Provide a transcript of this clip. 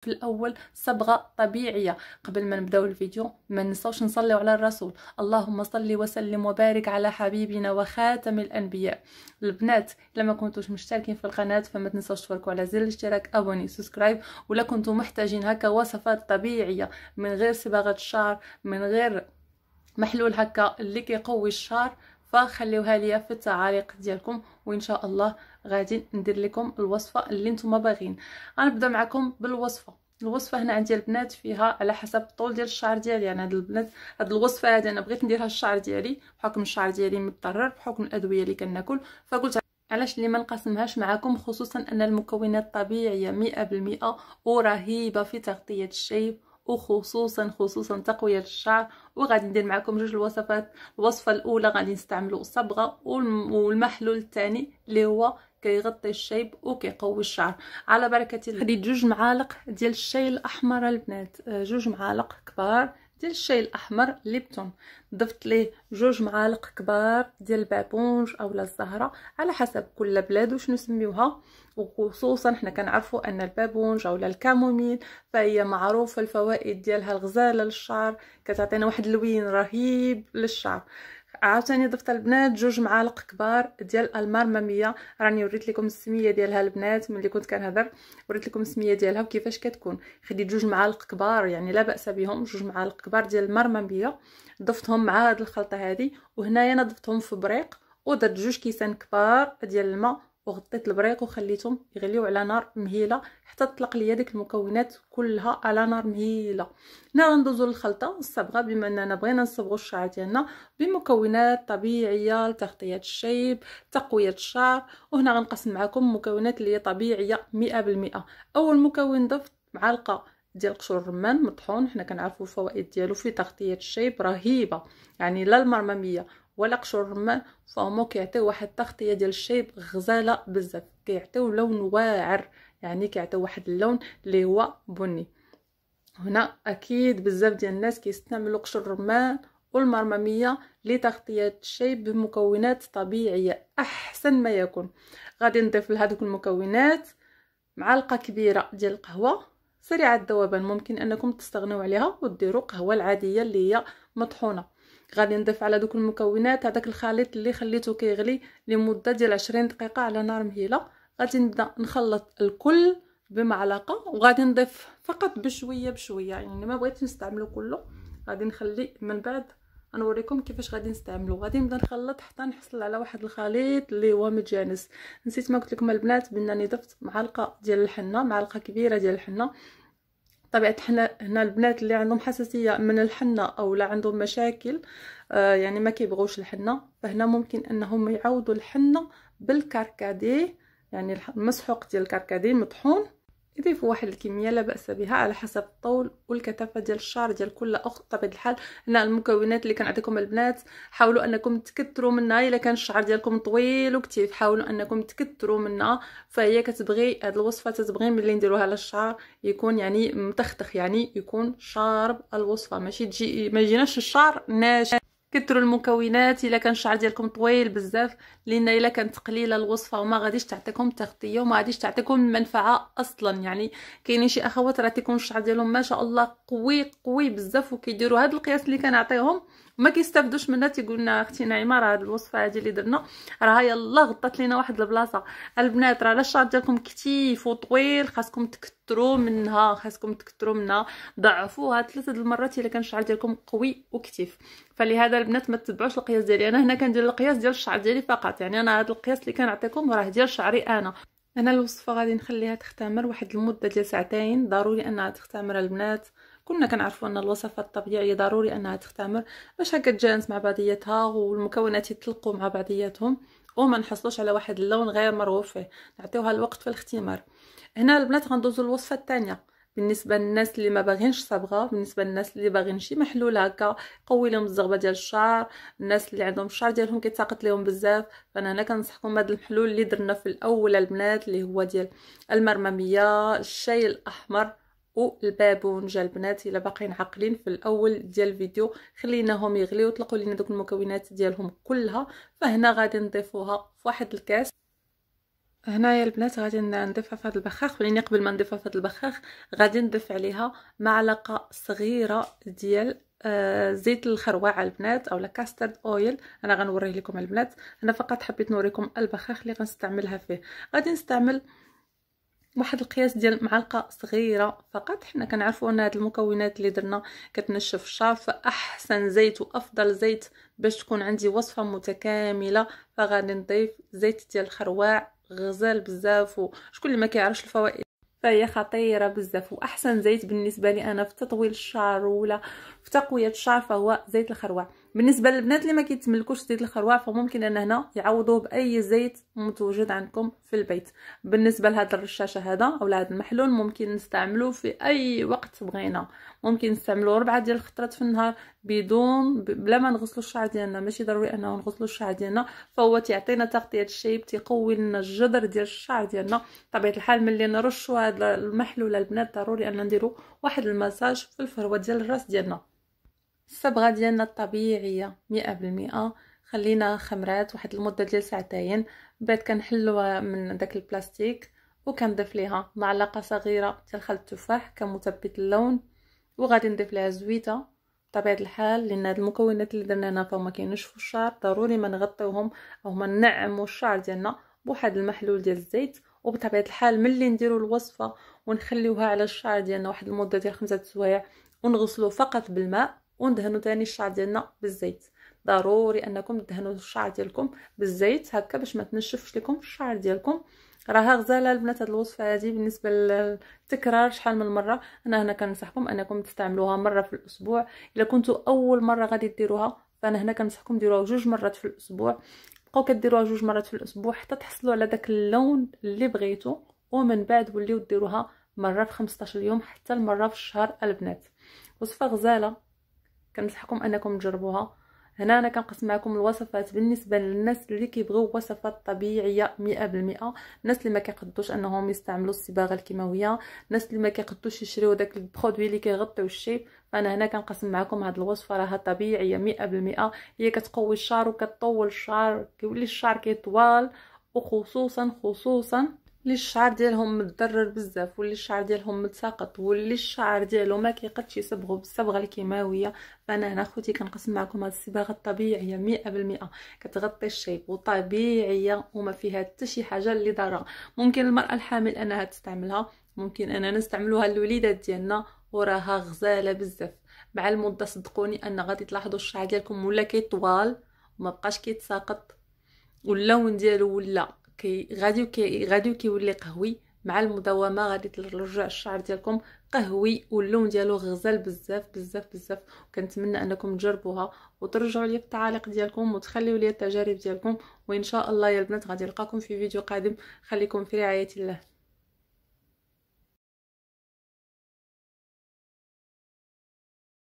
في الاول صبغه طبيعيه قبل ما نبداو الفيديو ما ننساوش نصليو على الرسول اللهم صل وسلم وبارك على حبيبنا وخاتم الانبياء البنات الا كنتوش مشتركين في القناه فما تنساوش تفركوا على زر الاشتراك ابوني سبسكرايب ولا كنتو محتاجين هكا وصفات طبيعيه من غير صباغه الشعر من غير محلول هكا اللي كيقوي الشعر فخليوها ليا في التعاليق ديالكم وان شاء الله غادي ندير لكم الوصفه اللي نتوما باغيين غنبدا معكم بالوصفه الوصفه هنا عندي البنات فيها على حسب الطول ديال الشعر ديالي يعني هاد البنات هاد الوصفه هادي انا بغيت نديرها الشعر ديالي بحكم الشعر ديالي متضرر بحكم الادويه اللي كناكل فقلت علاش اللي ما نقسمهاش معكم خصوصا ان المكونات طبيعيه مئة بالمئة ورهيبه في تغطيه الشيب وخصوصا خصوصا تقويه الشعر وغادي ندير معكم جوج الوصفات الوصفه الاولى غادي نستعملوا الصبغه والمحلول الثاني اللي هو كيغطي الشيب وكيقوي الشعر على بركه الله خديت جوج معالق ديال الشاي الاحمر البنات آه، جوج معالق كبار ديال الشاي الاحمر ليبتون ضفت ليه جوج معالق كبار ديال البابونج اولا الزهره على حسب كل بلاد وشنو سميوها وخصوصا حنا كنعرفوا ان البابونج اولا الكاموميل فهي معروفه الفوائد ديالها الغزاله للشعر كتعطينا واحد اللوين رهيب للشعر عاوتاني ضفت البنات جوج معالق كبار ديال المرمميه راني وريت لكم السميه ديالها البنات ملي كنت كنهضر وريت لكم السميه ديالها وكيفاش كتكون خديت جوج معالق كبار يعني لا باس بهم جوج معالق كبار ديال المرمميه ضفتهم مع هذه الخلطه هذه وهنايا انا ضفتهم في بريق ودرت جوج كيسان كبار ديال الماء وغطيت البريق وخليتهم يغليو على نار مهيله حتى تطلق ليا ديك المكونات كلها على نار مهيله هنا غندوزو للخلطه الصبغه بما اننا بغينا نصبغوا الشعر ديالنا بمكونات طبيعيه لتغطيه الشيب تقويه الشعر وهنا غنقسم معكم مكونات اللي هي طبيعيه 100% اول مكون ضفت معلقه ديال قشور الرمان مطحون حنا كنعرفوا الفوائد ديالو في تغطيه الشيب رهيبه يعني لا المرمميه قشور الرمان فهمو كيعطيو واحد التغطيه ديال الشيب غزاله بزاف كيعطيو لون واعر يعني كيعطيو واحد اللون اللي هو بني هنا اكيد بزاف ديال الناس كيستعملوا قشر الرمان والمرمميه لتغطيه الشيب بمكونات طبيعيه احسن ما يكون غادي نضيف لهذوك المكونات معلقه كبيره ديال القهوه سريعه الذوبان ممكن انكم تستغنوا عليها وديروا قهوه العاديه اللي هي مطحونه غادي نضيف على دوك المكونات هذاك الخليط اللي خليته كيغلي لمده ديال 20 دقيقه على نار مهيله غادي نبدا نخلط الكل بمعلقه وغادي نضيف فقط بشويه بشويه يعني ما بغيتش نستعملو كله غادي نخلي من بعد غنوريكم كيفاش غادي نستعملو غادي نبدا نخلط حتى نحصل على واحد الخليط اللي هو متجانس نسيت ما قلت لكم البنات بانني ضفت معلقه ديال الحنه معلقه كبيره ديال الحنه طبيعة حنا هنا البنات اللي عندهم حساسية من الحنة أو لا عندهم مشاكل آه يعني ما كيبغوش الحنة فهنا ممكن أنهم يعوضوا الحنة بالكركديه يعني المسحوق ديال الكركديه مطحون يضيفوا واحد الكميه لا باس بها على حسب الطول والكثافه ديال الشعر ديال كل اخت بطبيعه الحال هنا المكونات اللي كنعطيكم البنات حاولوا انكم تكثروا منها الا كان الشعر ديالكم طويل وكثيف حاولوا انكم تكثروا منها فهي كتبغي هذه الوصفه تتبغي ملي نديروها على الشعر يكون يعني متختخ يعني يكون شارب الوصفه ماشي تجي ما الشعر ناشف كثروا المكونات الا كان الشعر ديالكم طويل بزاف لان الا كانت قليله الوصفه وما غاديش تعطيكم تغطيه وما غاديش تعطيكم المنفعه اصلا يعني كاينين شي اخوات راه تيكون الشعر ديالهم ما شاء الله قوي قوي بزاف وكيديروا هذا القياس اللي كنعطيهم ما كيستافدوش منها تيقول لنا اختي نعيمه راه هاد الوصفه هادي اللي درنا راه يلا غطات لينا واحد البلاصه البنات راه الشعر ديالكم كتيف وطويل خاصكم تكثروا منها خاصكم تكثروا منها ضعفوها ثلاثه المرات الا كان الشعر ديالكم قوي وكتيف فلهذا البنات ما تتبعوش القياس ديالي انا هنا كندير القياس ديال الشعر ديالي فقط يعني انا هذا القياس اللي كنعطيكم راه ديال شعري انا انا الوصفه غادي نخليها تختمر واحد المده ديال ساعتين ضروري انها تختمر البنات كلنا كنعرفوا ان الوصفه الطبيعيه ضروري انها تختمر باش هكا تجانس مع بعضياتها والمكونات يتلقوا مع بعضياتهم وما نحصلوش على واحد اللون غير مرغوب فيه نعطيوها الوقت في الاختمار هنا البنات غندوزو الوصفه الثانيه بالنسبه للناس اللي ما باغينش صبغه بالنسبه للناس اللي باغين شي محلول هكا قوي لهم الزغبه ديال الشعر الناس اللي عندهم الشعر ديالهم كيتساقط لهم بزاف فانا هنا كنصحكم هذا المحلول اللي درنا في الاول البنات اللي هو ديال المرمميه الشاي الاحمر والبابون جا البنات الا باقيين عاقلين في الاول ديال الفيديو خليناهم يغليو طلقوا لينا دوك المكونات ديالهم كلها فهنا غادي نضيفوها في واحد الكاس هنايا البنات غادي نضيفها في هذا البخاخ وليني قبل ما نضيفها في هذا البخاخ غادي نضيف عليها معلقه صغيره ديال آه، زيت الخروع البنات اولا كاسترد اويل انا غنوريه لكم البنات انا فقط حبيت نوريكم البخاخ اللي غنستعملها فيه غادي نستعمل واحد القياس ديال معلقه صغيره فقط حنا كنعرفوا ان هاد المكونات اللي درنا كتنشف الشعر فاحسن زيت وافضل زيت باش تكون عندي وصفه متكامله فغادي نضيف زيت ديال الخرواع غزال بزاف وشكون اللي ما كيعرفش الفوائد فهي خطيره بزاف واحسن زيت بالنسبه لي انا في تطويل الشعر ولا في تقويه الشعر فهو زيت الخروع بالنسبه للبنات اللي ما كيتملكوش زيت الخروع فممكن ان هنا يعوضوه باي زيت متواجد عندكم في البيت بالنسبه لهذا الرشاشه هذا او لهذا المحلول ممكن نستعملوه في اي وقت بغينا ممكن نستعملوه ربعه ديال الخطرات في النهار بدون بلا ما نغسلوا الشعر ديالنا ماشي ضروري انه نغسلوا الشعر ديالنا فهو تيعطينا تغطيه الشيب تيقوي لنا الجذر ديال الشعر ديالنا طبيعه الحال ملي نرشوا هذا المحلول البنات ضروري ان نديروا واحد المساج في الفروه ديال الراس ديالنا الصبغة ديالنا الطبيعية مئة بالمئة خلينا خمرات واحد المدة ديال ساعتين بعد كنحلوها من داك البلاستيك وكنضيف ليها معلقة صغيرة ديال خل التفاح كمثبت اللون وغادي نضيف ليها زويته بطبيعة الحال لان هاد المكونات اللي درنا هنا فما كاينوش في الشعر ضروري ما نغطيوهم او ما نعموا الشعر ديالنا بواحد المحلول ديال الزيت وبطبيعه الحال ملي نديرو الوصفه ونخليوها على الشعر ديالنا واحد المده ديال خمسة سوايع ونغسلو فقط بالماء وندهنوا تاني الشعر ديالنا بالزيت ضروري انكم تدهنوا الشعر ديالكم بالزيت هكا باش ما تنشفش لكم الشعر ديالكم راها غزاله البنات هاد الوصفه هادي بالنسبه للتكرار شحال من مره انا هنا كنصحكم انكم تستعملوها مره في الاسبوع الا كنتوا اول مره غادي ديروها فانا هنا كنصحكم ديروها جوج مرات في الاسبوع بقاو كديروها جوج مرات في الاسبوع حتى تحصلوا على داك اللون اللي بغيتو ومن بعد وليو ديروها مره في 15 يوم حتى المره في الشهر البنات وصفه غزاله كنصحكم انكم تجربوها هنا انا كنقسم معكم الوصفات بالنسبه للناس اللي كيبغيو وصفات طبيعيه 100% الناس اللي ما كيقدوش انهم يستعملوا الصباغه الكيماويه الناس اللي ما كيقدوش يشريو داك البرودوي اللي كيغطيو الشيب فانا هنا كنقسم معكم هذه الوصفه راها طبيعيه 100% هي كتقوي الشعر وكتطول الشعر كيولي الشعر كيطوال وخصوصا خصوصا اللي الشعر ديالهم متضرر بزاف واللي الشعر ديالهم متساقط واللي الشعر ديالو ما كيقدش يصبغو بالصبغه الكيماويه فانا هنا خوتي كنقسم معكم هاد الصباغه الطبيعيه مئة بالمئة كتغطي الشيب وطبيعيه وما فيها حتى شي حاجه اللي ضاره ممكن المراه الحامل انها تستعملها ممكن اننا نستعملوها الوليدات ديالنا وراها غزاله بزاف مع المده صدقوني ان غادي تلاحظوا الشعر ديالكم ولا كيطوال وما بقاش كيتساقط واللون ديالو ولا كي غادي كي غادي كيولي قهوي مع المداومه غادي ترجع الشعر ديالكم قهوي واللون ديالو غزال بزاف بزاف بزاف وكنتمنى انكم تجربوها وترجعوا لي في التعاليق ديالكم وتخليوا لي التجارب ديالكم وان شاء الله يا البنات غادي نلقاكم في فيديو قادم خليكم في رعايه الله